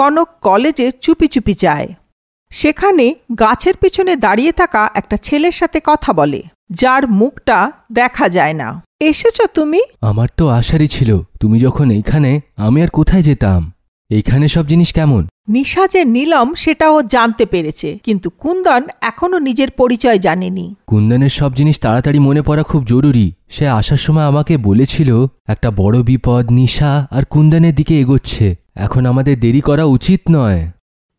কনক কলেজে চুপি চুপি যায় সেখানে গাছের পিছনে দাঁড়িয়ে থাকা একটা ছেলের সাথে কথা বলে যার মুখটা দেখা যায় না এসেছ তুমি আমার তো আশারই ছিল তুমি যখন এইখানে আমি আর কোথায় যেতাম এইখানে সব জিনিস কেমন নিশা যে নীলম সেটাও জানতে পেরেছে কিন্তু কুন্দন এখনও নিজের পরিচয় জানেনি কুন্দনের সব জিনিস তাড়াতাড়ি মনে পড়া খুব জরুরি সে আসার সময় আমাকে বলেছিল একটা বড় বিপদ নিশা আর কুন্দনের দিকে এগোচ্ছে এখন আমাদের দেরি করা উচিত নয়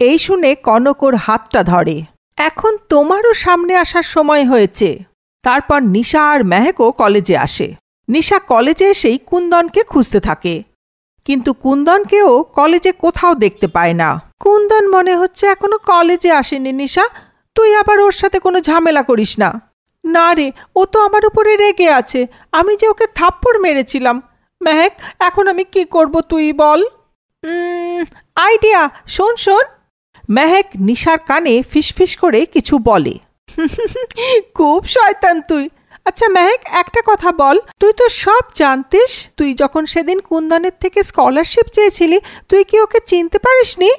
এই শুনে কনকর হাতটা ধরে এখন তোমারও সামনে আসার সময় হয়েছে তারপর নিশা আর মেহেকও কলেজে আসে নিশা কলেজে এসেই কুন্দনকে খুঁজতে থাকে কিন্তু কুন্দনকেও কলেজে কোথাও দেখতে পায় না কুন্দন মনে হচ্ছে এখনো কলেজে আসেনি নিশা তুই আবার ওর সাথে কোনো ঝামেলা করিস না না রে ও তো আমার উপরে রেগে আছে আমি যে ওকে থাপ্পড় মেরেছিলাম মেহেক এখন আমি কি করব তুই বল আইডিয়া শোন শোন মেহেক নিশার কানে ফিসফিস করে কিছু বলে খুব শয়তান তুই আচ্ছা মেহেক একটা কথা বল তুই তো সব জানতিস তুই যখন সেদিন কুন্দনের থেকে স্কলারশিপ চেয়েছিলি তুই কি ওকে চিনতে পারিসনি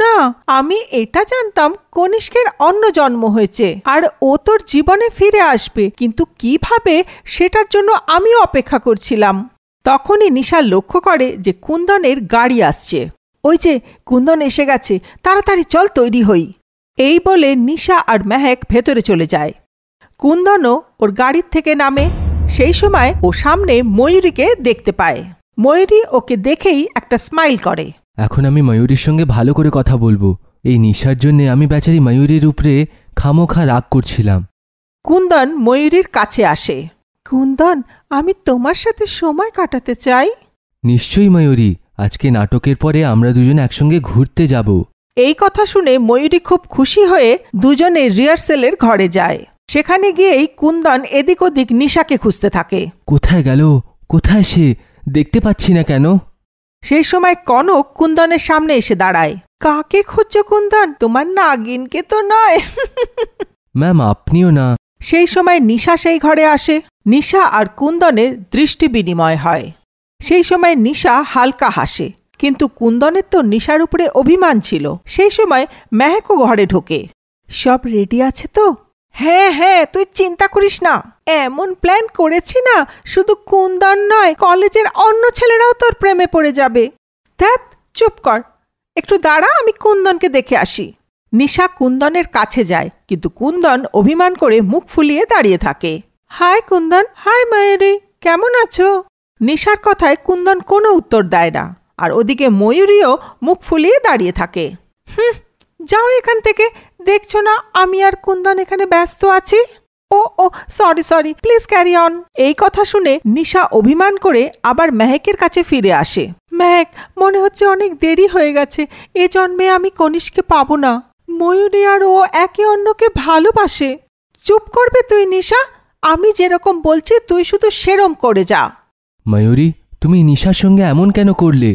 না আমি এটা জানতাম কনিষ্কের অন্য জন্ম হয়েছে আর ও তোর জীবনে ফিরে আসবে কিন্তু কিভাবে সেটার জন্য আমি অপেক্ষা করছিলাম তখনই নিশা লক্ষ্য করে যে কুন্দনের গাড়ি আসছে ওই যে কুন্দন এসে গেছে তাড়াতাড়ি চল তৈরি হই এই বলে নিশা আর মেহেক ভেতরে চলে যায় কুন্দনও ওর গাড়ির থেকে নামে সেই সময় ও সামনে ময়ূরীকে দেখতে পায় ময়ূরী ওকে দেখেই একটা স্মাইল করে এখন আমি ময়ূরীর সঙ্গে ভালো করে কথা বলবো এই নিশার জন্যে আমি বেচারি ময়ূরীর উপরে খামোখা রাগ করছিলাম কুন্দন ময়ূরীর কাছে আসে কুন্দন আমি তোমার সাথে সময় কাটাতে চাই নিশ্চয়ই ময়ূরী আজকে নাটকের পরে আমরা দুজন একসঙ্গে ঘুরতে যাব এই কথা শুনে ময়ূরী খুব খুশি হয়ে দুজনে রিহার্সেলের ঘরে যায় সেখানে গিয়েই কুন্দন এদিক ওদিক নিশাকে খুঁজতে থাকে কোথায় গেল কোথায় সে দেখতে পাচ্ছি না কেন সেই সময় কনক কুন্দনের সামনে এসে দাঁড়ায় কাকে খুঁজছো কুন্দন তোমার নাগিনকে তো নয় ম্যাম আপনিও না সেই সময় নিশা সেই ঘরে আসে নিশা আর কুন্দনের দৃষ্টি বিনিময় হয় সেই সময় নিশা হালকা হাসে কিন্তু কুন্দনের তো নিশার উপরে অভিমান ছিল সেই সময় মেহেকও ঘরে ঢোকে সব রেডি আছে তো হ্যাঁ হ্যাঁ তুই চিন্তা করিস না এমন প্ল্যান করেছি না শুধু কুন্দন নয় কলেজের অন্য ছেলেরাও তোর প্রেমে পড়ে যাবে ধ্যাত চুপ কর একটু দাঁড়া আমি কুন্দনকে দেখে আসি নিশা কুন্দনের কাছে যায় কিন্তু কুন্দন অভিমান করে মুখ ফুলিয়ে দাঁড়িয়ে থাকে হাই কুন্দন হাই ময়ূরী কেমন আছো নিশার কথায় কুন্দন কোনো উত্তর দেয় না আর ওদিকে ময়ূরীও মুখ ফুলিয়ে দাঁড়িয়ে থাকে হুম যাও এখান থেকে দেখছো না আমি আর কুন্দন এখানে ব্যস্ত আছি ও ও sorry sorry please carry on এই কথা শুনে নিশা অভিমান করে আবার মেহেকের কাছে ফিরে আসে মেহেক মনে হচ্ছে অনেক দেরি হয়ে গেছে এ জন্মে আমি কনিষ্কে পাবো না ময়ূরী আর ও একে অন্যকে ভালোবাসে চুপ করবে তুই নিশা আমি যেরকম বলছি তুই শুধু সেরম করে যা ময়ূরী তুমি নিশার সঙ্গে এমন কেন করলে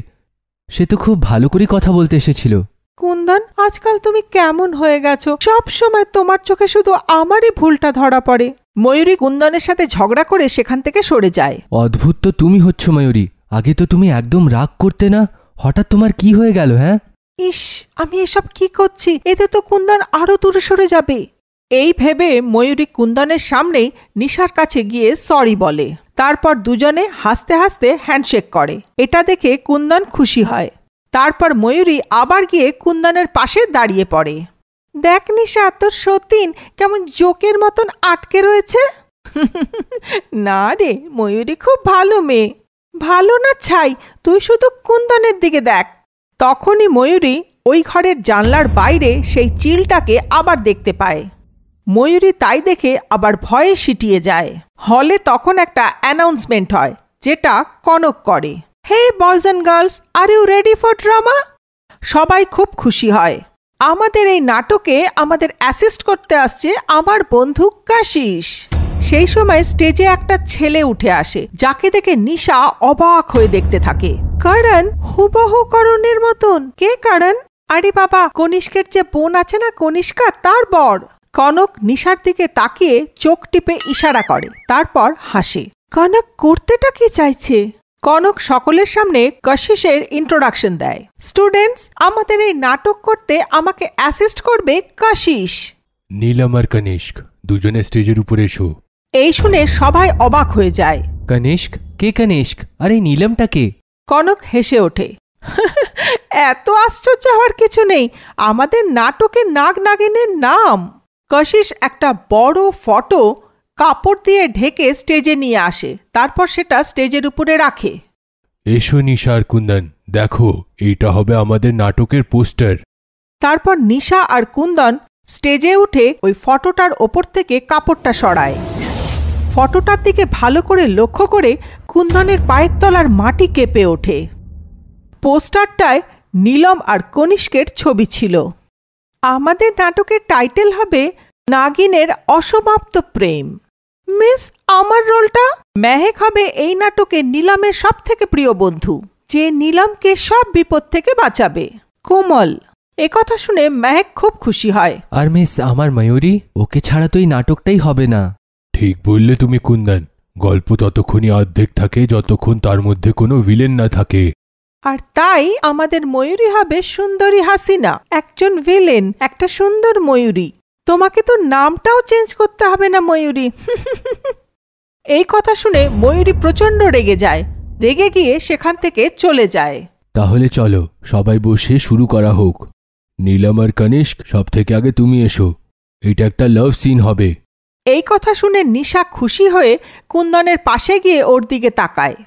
সে তো খুব ভালো করে কথা বলতে এসেছিল কুন্দন আজকাল তুমি কেমন হয়ে গেছো সব সময় তোমার চোখে শুধু আমারই ভুলটা ধরা পড়ে ময়ূরী কুন্দনের সাথে ঝগড়া করে সেখান থেকে সরে যায় অদ্ভুত তো তুমি হচ্ছ ময়ূরী আগে তো তুমি একদম রাগ করতে না হঠাৎ তোমার কি হয়ে গেল হ্যাঁ ইস আমি এসব কি করছি এতে তো কুন্দন আরো দূরে সরে যাবে এই ভেবে ময়ূরী কুন্দনের সামনেই নিশার কাছে গিয়ে সরি বলে তারপর দুজনে হাসতে হাসতে হ্যান্ডশেক করে এটা দেখে কুন্দন খুশি হয় তারপর ময়ূরী আবার গিয়ে কুন্দনের পাশে দাঁড়িয়ে পড়ে দেখ নিশা তোর সতীন কেমন জোকের মতন আটকে রয়েছে না রে ময়ূরী খুব ভালো মেয়ে ভালো না ছাই তুই শুধু কুন্দনের দিকে দেখ তখনই ময়ূরী ওই ঘরের জানলার বাইরে সেই চিলটাকে আবার দেখতে পায় ময়ূরী তাই দেখে আবার ভয়ে সিটিয়ে যায় হলে তখন একটা অ্যানাউন্সমেন্ট হয় যেটা কনক করে hey boys and girls are you ready for drama সবাই খুব খুশি হয় আমাদের এই নাটকে আমাদের অ্যাসিস্ট করতে আসছে আমার বন্ধু কাশিস সেই সময় স্টেজে একটা ছেলে উঠে আসে যাকে দেখে নিশা অবাক হয়ে দেখতে থাকে কারণ হুবহু করণের মতন কে কারণ আরে বাবা কনিষ্কের যে বোন আছে না কনিষ্কা তার বর কনক নিশার দিকে তাকিয়ে চোখ টিপে ইশারা করে তারপর হাসে কনক করতেটা কি চাইছে কনক সকলের সামনে কশিসের ইন্ট্রোডাকশন দেয় স্টুডেন্টস আমাদের এই নাটক করতে আমাকে অ্যাসিস্ট করবে কশিস নীলম আর কনিষ্ক দুজনে স্টেজের উপরে এসো এই শুনে সবাই অবাক হয়ে যায় কনিষ্ক কে কনিষ্ক আরে নীলমটা কে কনক হেসে ওঠে এত আশ্চর্য হওয়ার কিছু নেই আমাদের নাটকে নাগ নাগিনের নাম কশিস একটা বড় ফটো কাপড় দিয়ে ঢেকে স্টেজে নিয়ে আসে তারপর সেটা স্টেজের উপরে রাখে এসো নিশা আর কুন্দন দেখো এইটা হবে আমাদের নাটকের পোস্টার তারপর নিশা আর কুন্দন স্টেজে উঠে ওই ফটোটার ওপর থেকে কাপড়টা সরায় ফটোটার দিকে ভালো করে লক্ষ্য করে কুন্দনের পায়ের তলার মাটি কেঁপে ওঠে পোস্টারটায় নীলম আর কনিষ্কের ছবি ছিল আমাদের নাটকের টাইটেল হবে নাগিনের অসমাপ্ত প্রেম মিস আমার রোলটা মেহেক হবে এই নাটকে নিলামের সব থেকে প্রিয় বন্ধু যে নিলামকে সব বিপদ থেকে বাঁচাবে কোমল একথা শুনে মেহেক খুব খুশি হয় আর মিস আমার ময়ূরি ওকে ছাড়া তো এই নাটকটাই হবে না ঠিক বললে তুমি কুন্দন গল্প ততক্ষণই অর্ধেক থাকে যতক্ষণ তার মধ্যে কোনো ভিলেন না থাকে আর তাই আমাদের ময়ূরী হবে সুন্দরী হাসিনা একজন ভিলেন একটা সুন্দর ময়ূরী তোমাকে তো নামটাও চেঞ্জ করতে হবে না ময়ূরী এই কথা শুনে ময়ূরী প্রচণ্ড রেগে যায় রেগে গিয়ে সেখান থেকে চলে যায় তাহলে চলো সবাই বসে শুরু করা হোক নীলাম আর কনিষ্ক সব থেকে আগে তুমি এসো এটা একটা লাভ সিন হবে এই কথা শুনে নিশা খুশি হয়ে কুন্দনের পাশে গিয়ে ওর দিকে তাকায়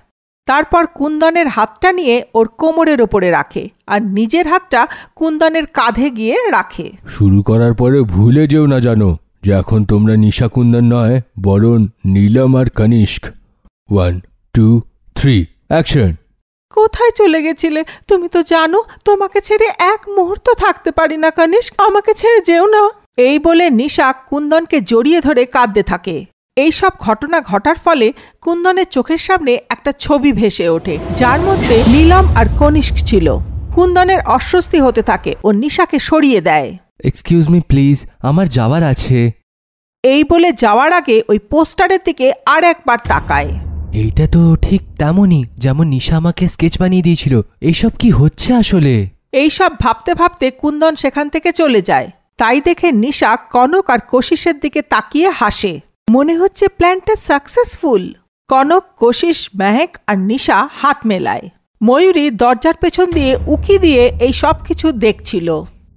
তারপর কুন্দনের হাতটা নিয়ে ওর কোমরের ওপরে রাখে আর নিজের হাতটা কুন্দনের কাঁধে গিয়ে রাখে শুরু করার পরে ভুলে যেও না জানো যে এখন তোমরা নিশা কুন্দন নয় বরণ নীলম আর Kanishka one two three action কোথায় চলে গেছিলে তুমি তো জানো তোমাকে ছেড়ে এক মুহূর্ত থাকতে পারি না কনিষ্ক আমাকে ছেড়ে যেও না এই বলে নিশা কুন্দনকে জড়িয়ে ধরে কাঁদতে থাকে এই সব ঘটনা ঘটার ফলে কুন্দনের চোখের সামনে একটা ছবি ভেসে ওঠে যার মধ্যে নীলম আর কনিষ্ক ছিল কুন্দনের অস্বস্তি হতে থাকে ও নিশাকে সরিয়ে দেয় এক্সকিউজ মি প্লিজ আমার যাওয়ার আছে এই বলে যাওয়ার আগে ওই পোস্টারের দিকে আর একবার তাকায় এইটা তো ঠিক তেমনই যেমন নিশা আমাকে স্কেচ বানিয়ে দিয়েছিল এইসব কি হচ্ছে আসলে এইসব ভাবতে ভাবতে কুন্দন সেখান থেকে চলে যায় তাই দেখে নিশা কনক আর কোশিসের দিকে তাকিয়ে হাসে মনে হচ্ছে প্ল্যানটা সাকসেসফুল কনক কোশিস মেহেক আর নিশা হাত মেলায় ময়ূরী দরজার পেছন দিয়ে উকি দিয়ে এই সব কিছু দেখছিল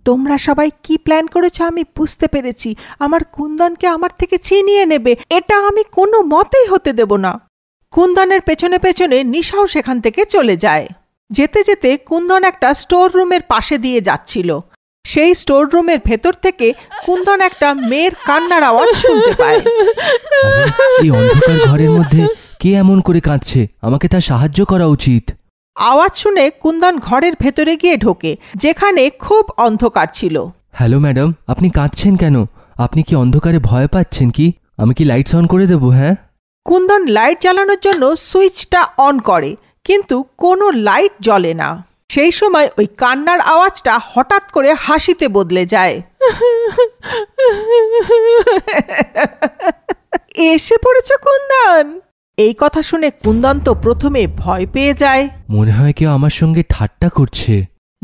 তোমরা সবাই কি প্ল্যান করেছো আমি বুঝতে পেরেছি আমার কুন্দনকে আমার থেকে ছিনিয়ে নেবে এটা আমি কোনো মতেই হতে দেব না কুন্দনের পেছনে পেছনে নিশাও সেখান থেকে চলে যায় যেতে যেতে কুন্দন একটা স্টোর রুমের পাশে দিয়ে যাচ্ছিল সেই স্টোর রুমের ভেতর থেকে কুন্দন একটা মেয়ের কান্নার আওয়াজ শুনতে পায় এই অন্ধকার ঘরের মধ্যে কে এমন করে কাঁদছে আমাকে তার সাহায্য করা উচিত আওয়াজ শুনে কুন্দন ঘরের ভেতরে গিয়ে ঢোকে যেখানে খুব অন্ধকার ছিল হ্যালো ম্যাডাম আপনি কাঁদছেন কেন আপনি কি অন্ধকারে ভয় পাচ্ছেন কি আমি কি লাইটস অন করে দেবো হ্যাঁ কুন্দন লাইট জ্বালানোর জন্য সুইচটা অন করে কিন্তু কোনো লাইট জ্বলে না সেই সময় ওই কান্নার আওয়াজটা হঠাৎ করে হাসিতে বদলে যায় এসে পড়েছ কুন্দন এই কথা শুনে কুন্দন তো প্রথমে ভয় পেয়ে যায় মনে হয় কেউ আমার সঙ্গে ঠাট্টা করছে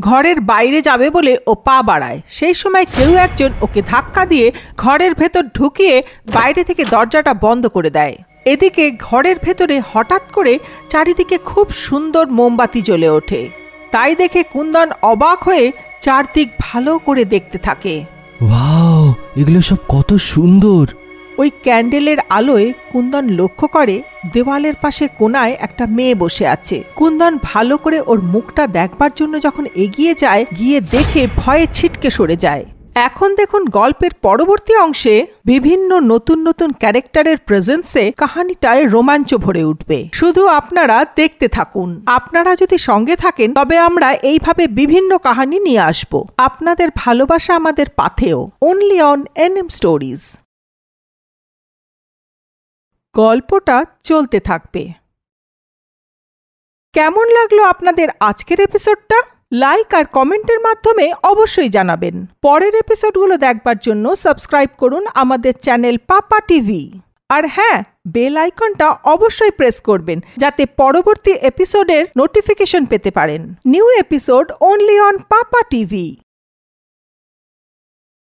ঘরের বাইরে যাবে বলে ও পা বাড়ায় সেই সময় কেউ একজন ওকে ধাক্কা দিয়ে ঘরের ভেতর ঢুকিয়ে বাইরে থেকে দরজাটা বন্ধ করে দেয় এদিকে ঘরের ভেতরে হঠাৎ করে চারিদিকে খুব সুন্দর মোমবাতি জ্বলে ওঠে তাই দেখে কুন্দন অবাক হয়ে চারদিক ভালো করে দেখতে থাকে ওয়াও এগুলো সব কত সুন্দর ওই ক্যান্ডেলের আলোয় কুন্দন লক্ষ্য করে দেওয়ালের পাশে কোনায় একটা মেয়ে বসে আছে কুন্দন ভালো করে ওর মুখটা দেখবার জন্য যখন এগিয়ে যায় গিয়ে দেখে ভয়ে ছিটকে সরে যায় এখন দেখুন গল্পের পরবর্তী অংশে বিভিন্ন নতুন নতুন ক্যারেক্টারের প্রেজেন্সে কাহানিটায় রোমাঞ্চ ভরে উঠবে শুধু আপনারা দেখতে থাকুন আপনারা যদি সঙ্গে থাকেন তবে আমরা এইভাবে বিভিন্ন কাহানি নিয়ে আসব আপনাদের ভালোবাসা আমাদের পাথেও only on N M stories গল্পটা চলতে থাকবে কেমন লাগলো আপনাদের আজকের এপিসোডটা লাইক আর কমেন্টের মাধ্যমে অবশ্যই জানাবেন পরের এপিসোডগুলো দেখবার জন্য সাবস্ক্রাইব করুন আমাদের চ্যানেল পাপা টিভি আর হ্যাঁ বেল আইকনটা অবশ্যই প্রেস করবেন যাতে পরবর্তী এপিসোডের নোটিফিকেশন পেতে পারেন new episode only on Papa TV